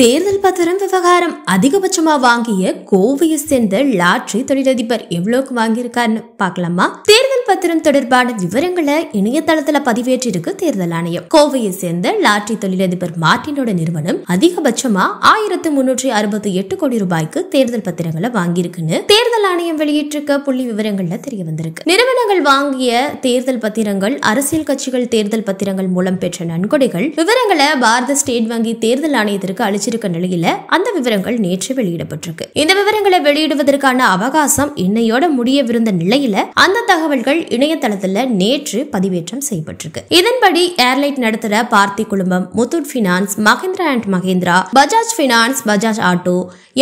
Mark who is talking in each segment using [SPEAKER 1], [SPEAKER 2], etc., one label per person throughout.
[SPEAKER 1] தேர்தல் பத்திரம் விவகாரம் அதிகபட்சமா வாங்கிய கோவையை சேர்ந்த லாட்ரி தொழிலதிபர் எவ்வளவுக்கு வாங்கியிருக்காருன்னு பார்க்கலாமா தேர்தல் பத்திரம் தொடர்பான விவரங்களை இணையதளத்துல பதிவேற்றிருக்கு தேர்தல் ஆணையம் கோவையை சேர்ந்த லாட்டரி தொழிலதிபர் மார்டினோட நிறுவனம் அதிகபட்சமா ஆயிரத்து முன்னூற்றி அறுபத்தி எட்டு கோடி ரூபாய்க்கு தேர்தல் பத்திரங்களை வாங்கியிருக்குன்னு தேர்தல் ஆணையம் வெளியிட்டிருக்க புள்ளி விவரங்கள்ல தெரிய வந்திருக்கு நிறுவனங்கள் வாங்கிய தேர்தல் பத்திரங்கள் அரசியல் கட்சிகள் தேர்தல் பத்திரங்கள் மூலம் பெற்ற நன்கொடைகள் விவரங்களை பாரத ஸ்டேட் வங்கி தேர்தல் ஆணையத்திற்கு அளிச்சிருக்க நிலையில அந்த விவரங்கள் நேற்று வெளியிடப்பட்டிருக்கு இந்த விவரங்களை வெளியிடுவதற்கான அவகாசம் இன்னையோட முடியவிருந்த நிலையில அந்த தகவல்கள் இணையதளத்தில் நேற்று பதிவேற்றம் செய்யப்பட்டிருக்கு இதன்படி ஏர்லைட் நடத்துகிற பார்த்தி குழுமம் Muthoot finance Mahindra and Mahindra Bajaj finance Bajaj auto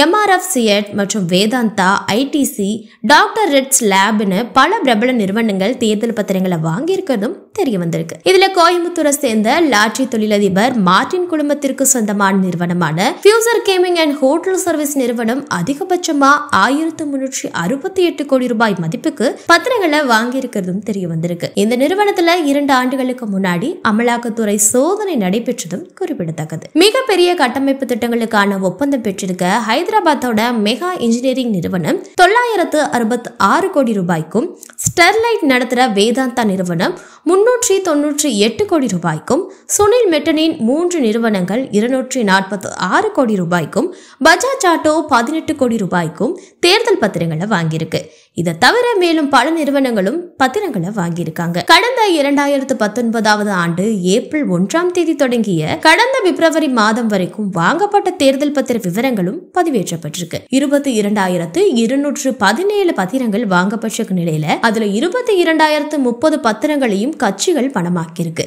[SPEAKER 1] MRF CEAT மற்றும் வேதாந்தா ஐடிசி டாக்டர் ரெட்ஸ் லேப்னு பல பிரபல நிறுவனங்கள் தேர்தல் பத்திரங்களை வாங்கியிருக்கிறதும் தெரிய வந்திருக்கு இதுல கோயம்புத்தூரை சேர்ந்த லாட்ரி தொழிலதிபர் மார்டின் குடும்பத்திற்கு சொந்தமான நிறுவனமான future gaming and hotel service நிறுவனம் அதிகபட்சமா ஆயிரத்து முன்னூற்றி அறுபத்தி எட்டு கோடி ரூபாய் மதிப்புக்கு பத்திரங்களை வாங்கியிருக்கிறதும் தெரிய வந்திருக்கு இந்த நிறுவனத்துல இரண்டு ஆண்டுகளுக்கு முன்னாடி அமலாக்கத்துறை சோதனை நடைபெற்றதும் குறிப்பிடத்தக்கது மிகப்பெரிய கட்டமைப்பு திட்டங்களுக்கான ஒப்பந்தம் பெற்றிருக்க ஹைதராபாத்தோட மெகா இன்ஜினியரிங் நிறுவனம் தொள்ளாயிரத்து அறுபத்தி ஆறு கோடி ரூபாய்க்கும் ஸ்டெர்லைட் நடத்துற வேதாந்தா நிறுவனம் முன்னூற்றி தொன்னூற்றி எட்டு கோடி ரூபாய்க்கும் சுனில் மெட்டனின் மூன்று நிறுவனங்கள் இருநூற்றி நாற்பத்தி ஆறு கோடி ரூபாய்க்கும் பஜாஜ் ஆட்டோ பதினெட்டு கோடி ரூபாய்க்கும் தேர்தல் பத்திரங்களை வாங்கியிருக்கு இதை தவிர மேலும் பல நிறுவனங்களும் பத்திரங்களை வாங்கியிருக்காங்க கடந்த இரண்டாயிரத்து பத்தொன்பதாவது ஆண்டு ஏப்ரல் ஒன்றாம் தேதி தொடங்கிய கடந்த பிப்ரவரி மாதம் வரைக்கும் வாங்கப்பட்ட தேர்தல் பத்திர விவரங்களும் பதிவேற்றப்பட்டிருக்கு இருபத்தி இரண்டாயிரத்து இருநூற்று பதினேழு பத்திரங்கள் வாங்கப்பட்டிருக்க நிலையில அதுல இருபத்தி இரண்டாயிரத்து முப்பது பத்திரங்களையும் கட்சிகள் பணமாக்கியிருக்கு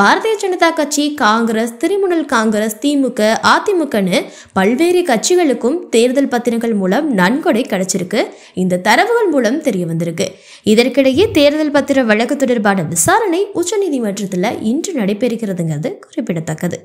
[SPEAKER 1] பாரதிய ஜனதா கட்சி காங்கிரஸ் திரிமுனல் காங்கிரஸ் திமுக அதிமுகன்னு பல்வேறு கட்சிகளுக்கும் தேர்தல் பத்திரங்கள் மூலம் நன்கொடை கிடைச்சிருக்கு இந்த தரவுகள் மூலம் தெரிய வந்திருக்கு இதற்கிடையே தேர்தல் பத்திர வழக்கு தொடர்பான விசாரணை உச்சநீதிமன்றத்தில் இன்று நடைபெறுகிறதுங்கிறது குறிப்பிடத்தக்கது